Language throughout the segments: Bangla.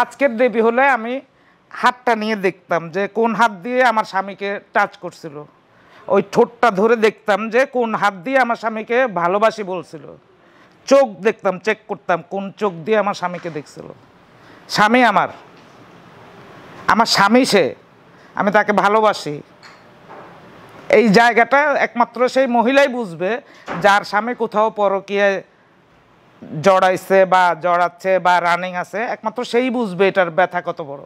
আজকের দেবী হলে আমি হাতটা নিয়ে দেখতাম যে কোন হাত দিয়ে আমার স্বামীকে টাচ করছিল ওই ঠোঁটটা ধরে দেখতাম যে কোন হাত দিয়ে আমার স্বামীকে ভালোবাসি বলছিল চোখ দেখতাম চেক করতাম কোন চোখ দিয়ে আমার স্বামীকে দেখছিল স্বামী আমার আমার স্বামী সে আমি তাকে ভালোবাসি এই জায়গাটা একমাত্র সেই মহিলাই বুঝবে যার স্বামী কোথাও পরকীয়ায় জড়াইছে বা জড়াচ্ছে বা রানিং আছে একমাত্র সেই বুঝবে এটার ব্যথা কত বড়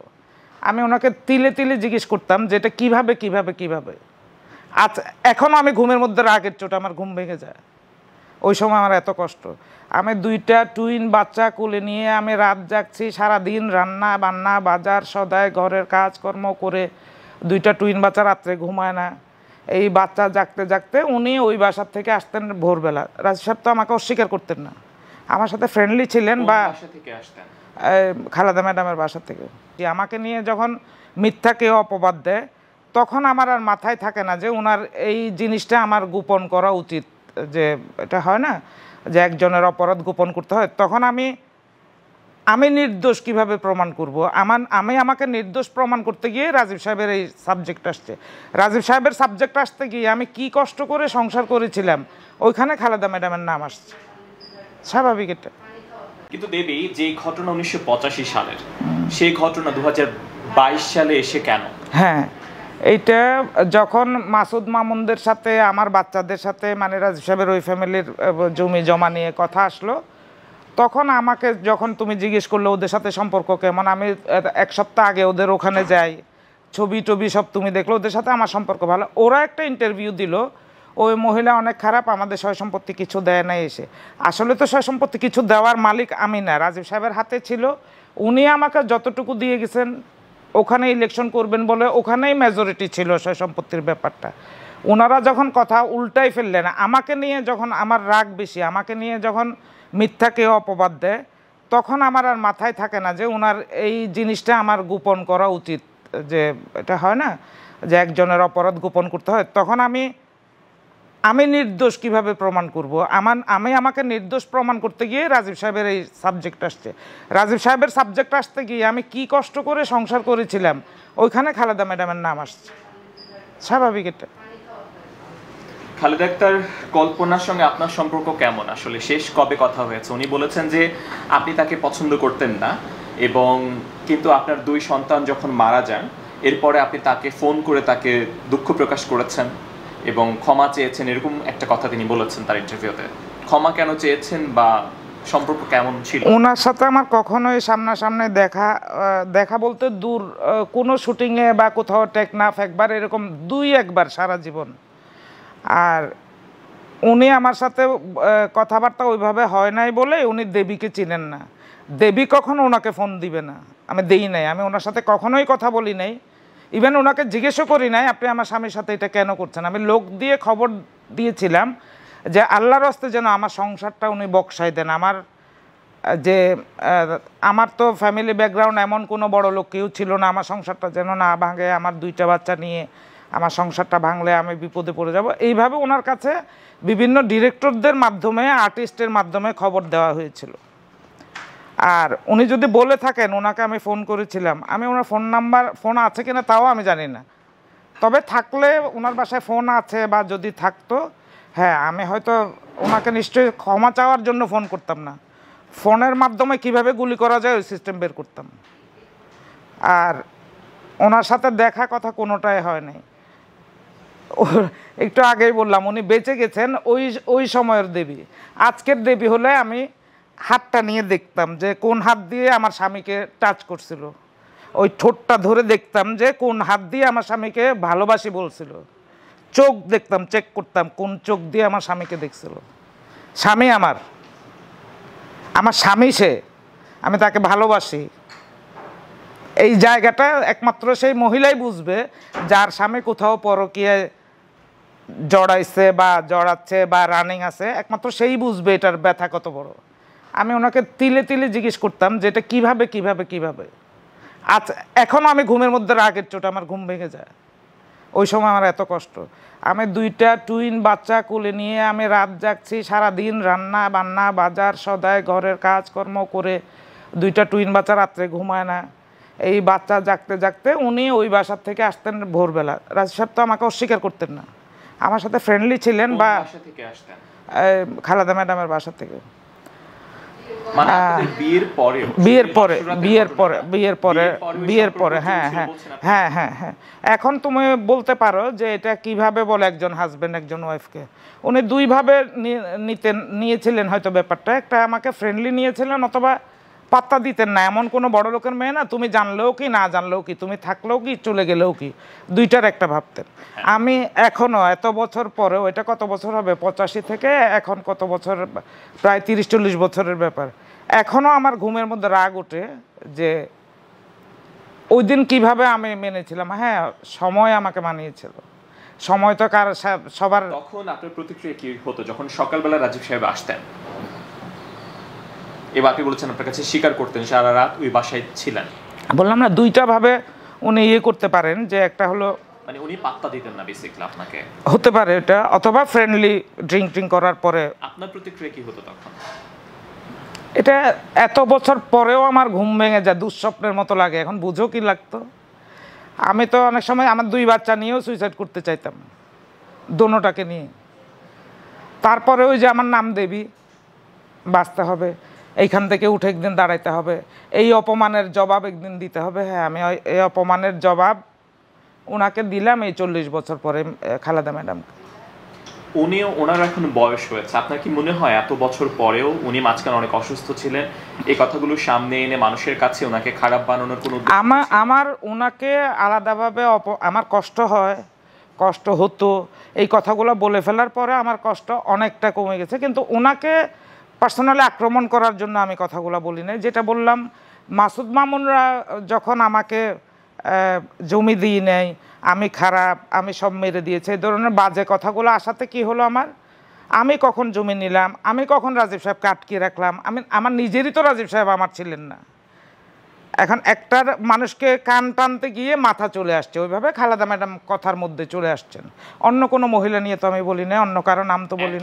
আমি ওনাকে তিলে তিলে জিজ্ঞেস করতাম যে এটা কীভাবে কীভাবে কীভাবে আচ্ছা এখনও আমি ঘুমের মধ্যে রাগের চোট আমার ঘুম ভেঙে যায় ওই সময় আমার এত কষ্ট আমি দুইটা টুইন বাচ্চা কোলে নিয়ে আমি রাত জাগছি সারাদিন রান্না বান্না বাজার সদায় ঘরের কাজকর্ম করে দুইটা টুইন বাচ্চা রাত্রে ঘুমায় না এই বাচ্চা জাগতে জাগতে উনি ওই বাসার থেকে আসতেন ভোরবেলা রাজু সাহেব তো আমাকে অস্বীকার করতেন না আমার সাথে ফ্রেন্ডলি ছিলেন বা খালাদা ম্যাডামের বাসা থেকে যে আমাকে নিয়ে যখন মিথ্যা কেউ অপবাদ দেয় তখন আমার আর মাথায় থাকে না যে ওনার এই জিনিসটা আমার গোপন করা উচিত যে এটা হয় না যে একজনের অপরাধ গোপন করতে হয় তখন আমি আমি নির্দোষ কিভাবে প্রমাণ করব আমার আমি আমাকে নির্দোষ প্রমাণ করতে গিয়ে রাজীব সাহেবের এই সাবজেক্ট আসছে রাজীব সাহেবের সাবজেক্ট আসতে গিয়ে আমি কি কষ্ট করে সংসার করেছিলাম ওইখানে খালেদা ম্যাডামের নাম আসছে স্বাভাবিক এটা কিন্তু দেবী যে ঘটনা উনিশশো সালের সেই ঘটনা দু সালে এসে কেন হ্যাঁ এইটা যখন মাসুদ মামুনদের সাথে আমার বাচ্চাদের সাথে মানে রাজ সাহেবের ওই ফ্যামিলির জমি জমা নিয়ে কথা আসলো তখন আমাকে যখন তুমি জিজ্ঞেস করলে ওদের সাথে সম্পর্ক কেমন আমি এক সপ্তাহ আগে ওদের ওখানে যাই ছবি টবি সব তুমি দেখলো ওদের সাথে আমার সম্পর্ক ভালো ওরা একটা ইন্টারভিউ দিল ওই মহিলা অনেক খারাপ আমাদের সয় সম্পত্তি কিছু দেয় নাই এসে আসলে তো সয় সম্পত্তি কিছু দেওয়ার মালিক আমি না রাজীব সাহেবের হাতে ছিল উনি আমাকে যতটুকু দিয়ে গেছেন ওখানে ইলেকশন করবেন বলে ওখানেই মেজরিটি ছিল সয় সম্পত্তির ব্যাপারটা ওনারা যখন কথা উল্টাই ফেললেন আমাকে নিয়ে যখন আমার রাগ বেশি আমাকে নিয়ে যখন মিথ্যা কেউ অপবাদ দেয় তখন আমার আর মাথায় থাকে না যে ওনার এই জিনিসটা আমার গোপন করা উচিত যে এটা হয় না যে একজনের অপরাধ গোপন করতে হয় তখন আমি আমি নির্দোষ কিভাবে প্রমাণ করব আমার আমি আমাকে নির্দোষ প্রমাণ করতে গিয়ে রাজীব সাহেবের এই সাবজেক্ট আসছে রাজীব সাহেবের সাবজেক্ট আসতে গিয়ে আমি কি কষ্ট করে সংসার করেছিলাম ওইখানে খালেদা ম্যাডামের নাম আসছে স্বাভাবিক এটা খালেদা আক্তার কল্পনার সঙ্গে আপনার সম্পর্ক কেমন আসলে শেষ কবে কথা হয়েছে উনি বলেছেন যে আপনি তাকে পছন্দ করতেন না এবং কিন্তু আপনার দুই সন্তান যখন মারা যান এরপরে আপনি তাকে ফোন করে তাকে দুঃখ প্রকাশ করেছেন এবং ক্ষমা চেয়েছেন এরকম একটা কথা তিনি বলেছেন তার ইন্টারভিউতে ক্ষমা কেন চেয়েছেন বা সম্পর্ক কেমন ছিল ওনার সাথে আমার কখনোই সামনাসামনি দেখা দেখা বলতে দূর কোনো শুটিংয়ে বা কোথাও টেকনাফ একবার এরকম দুই একবার সারা জীবন আর উনি আমার সাথে কথাবার্তা ওইভাবে হয় নাই বলে উনি দেবীকে চিনেন না দেবী কখনো ওনাকে ফোন দিবে না আমি দেই নাই আমি ওনার সাথে কখনোই কথা বলি নাই ইভেন ওনাকে জিজ্ঞেসও করি নাই আপনি আমার স্বামীর সাথে এটা কেন করছেন আমি লোক দিয়ে খবর দিয়েছিলাম যে আল্লাহর হস্তে যেন আমার সংসারটা উনি বক্সাই দেন আমার যে আমার তো ফ্যামিলি ব্যাকগ্রাউন্ড এমন কোনো বড় লোক কেউ ছিল না আমার সংসারটা যেন না ভাঙে আমার দুইটা বাচ্চা নিয়ে আমার সংসারটা ভাঙলে আমি বিপদে পড়ে যাব এইভাবে ওনার কাছে বিভিন্ন ডিরেক্টরদের মাধ্যমে আর্টিস্টের মাধ্যমে খবর দেওয়া হয়েছিল আর উনি যদি বলে থাকেন ওনাকে আমি ফোন করেছিলাম আমি ওনার ফোন নাম্বার ফোন আছে কিনা তাও আমি জানি না তবে থাকলে ওনার বাসায় ফোন আছে বা যদি থাকতো হ্যাঁ আমি হয়তো ওনাকে নিশ্চয়ই ক্ষমা চাওয়ার জন্য ফোন করতাম না ফোনের মাধ্যমে কিভাবে গুলি করা যায় ওই সিস্টেম বের করতাম আর ওনার সাথে দেখা কথা কোনোটাই হয় নাই একটু আগেই বললাম উনি বেঁচে গেছেন ওই ওই সময়ের দেবী আজকের দেবী হলে আমি হাতটা নিয়ে দেখতাম যে কোন হাত দিয়ে আমার স্বামীকে টাচ করছিল ওই ঠোঁটটা ধরে দেখতাম যে কোন হাত দিয়ে আমার স্বামীকে ভালোবাসি বলছিল চোখ দেখতাম চেক করতাম কোন চোখ দিয়ে আমার স্বামীকে দেখছিল স্বামী আমার আমার স্বামী সে আমি তাকে ভালোবাসি এই জায়গাটা একমাত্র সেই মহিলাই বুঝবে যার স্বামী কোথাও পরকিয়ে জড়াইছে বা জড়াচ্ছে বা রানিং আছে একমাত্র সেই বুঝবে এটার ব্যথা কত বড় আমি ওনাকে তিলে তিলে জিজ্ঞেস করতাম যে এটা কীভাবে কীভাবে কীভাবে আচ্ছা এখনও আমি ঘুমের মধ্যে রাগের চোট আমার ঘুম ভেঙে যায় ওই সময় আমার এত কষ্ট আমি দুইটা টুইন বাচ্চা কুলে নিয়ে আমি রাত জাগছি সারাদিন রান্না বান্না বাজার সদায় ঘরের কাজকর্ম করে দুইটা টুইন বাচ্চা রাত্রে ঘুমায় না এই বাচ্চা জাগতে জাগতে উনি ওই বাসার থেকে আসতেন ভোরবেলা রাজু সাহেব তো আমাকে অস্বীকার করতেন না আমার সাথে ফ্রেন্ডলি ছিলেন বা খালাদা ম্যাডামের বাসা থেকে মানে বিয়ের পরে বিয়ের পরে বিয়ের পরে বিয়ের পরে বিয়ের পরে হ্যাঁ হ্যাঁ হ্যাঁ হ্যাঁ হ্যাঁ এখন তুমি বলতে পারো যে এটা কিভাবে বলে একজন হাজব্যান্ড একজন ওয়াইফকে উনি দুইভাবে নিতে নিয়েছিলেন হয়তো ব্যাপারটা একটা আমাকে ফ্রেন্ডলি নিয়েছিলেন অথবা পাত্তা দিতেন না এমন কোনো বড় লোকের মেয়ে না তুমি জানলেও কি না জানলেও কি তুমি থাকলেও কি চলে গেলেও কি দুইটার একটা ভাবতেন হ্যাঁ। আমি এখনও এত বছর পরেও এটা কত বছর হবে পঁচাশি থেকে এখন কত বছর প্রায় তিরিশ চল্লিশ বছরের ব্যাপার এখনও আমার ঘুমের মধ্যে রাগ ওঠে যে ওই দিন কীভাবে আমি মেনেছিলাম হ্যাঁ সময় আমাকে মানিয়েছিল সময় তো কার সবার তখন আপনার প্রতিক্রিয়া কি হতো যখন সকালবেলা রাজীব সাহেব আসতেন এই বাপি বলেছেন আপনার কাছে স্বীকার করতেন সারা রাত ওই বাসায় ছিলেন বললাম না ভাবে উনি ইয়ে করতে পারেন যে একটা হলো মানে উনি পাত্তা দিতেন না বেসিক্যালি আপনাকে হতে পারে এটা অথবা ফ্রেন্ডলি ড্রিঙ্ক ড্রিঙ্ক করার পরে আপনার প্রতিক্রিয়া কি হতো তখন এটা এত বছর পরেও আমার ঘুম ভেঙে যায় দুঃস্বপ্নের মতো লাগে এখন বুঝো কি লাগতো আমি তো অনেক সময় আমার দুই বাচ্চা নিয়েও সুইসাইড করতে চাইতাম দোনোটাকে নিয়ে তারপরে ওই যে আমার নাম দেবী বাঁচতে হবে এইখান থেকে উঠে একদিন দাঁড়াইতে হবে এই অপমানের জবাব একদিন দিতে হবে হ্যাঁ আমি এই অপমানের জবাব ওনাকে দিলাম এই চল্লিশ বছর পরে খালাদা ম্যাডাম উনিও ওনার এখন বয়স হয়েছে আপনার কি মনে হয় এত বছর পরেও উনি মাঝখানে অনেক অসুস্থ ছিলেন এই কথাগুলো সামনে এনে মানুষের কাছে ওনাকে খারাপ বানানোর কোনো আমার আমার ওনাকে আলাদাভাবে আমার কষ্ট হয় কষ্ট হতো এই কথাগুলো বলে ফেলার পরে আমার কষ্ট অনেকটা কমে গেছে কিন্তু ওনাকে পার্সোনালি আক্রমণ করার জন্য আমি কথাগুলো বলি না যেটা বললাম মাসুদ মামুনরা যখন আমাকে জমি দিয়ে নেয় আমি খারাপ আমি সব মেরে দিয়েছে এই ধরনের বাজে কথাগুলো আসাতে কি হলো আমার আমি কখন জমি নিলাম আমি কখন রাজীব সাহেবকে আটকিয়ে রাখলাম আমি আমার নিজেরই তো রাজীব সাহেব আমার ছিলেন না এখন একটার মানুষকে কান টানতে গিয়ে মাথা চলে আসছে ওইভাবে খালাদা ম্যাডাম কথার মধ্যে চলে আসছেন অন্য কোনো মহিলা নিয়ে তো আমি বলি না অন্য কারো নাম তো বলি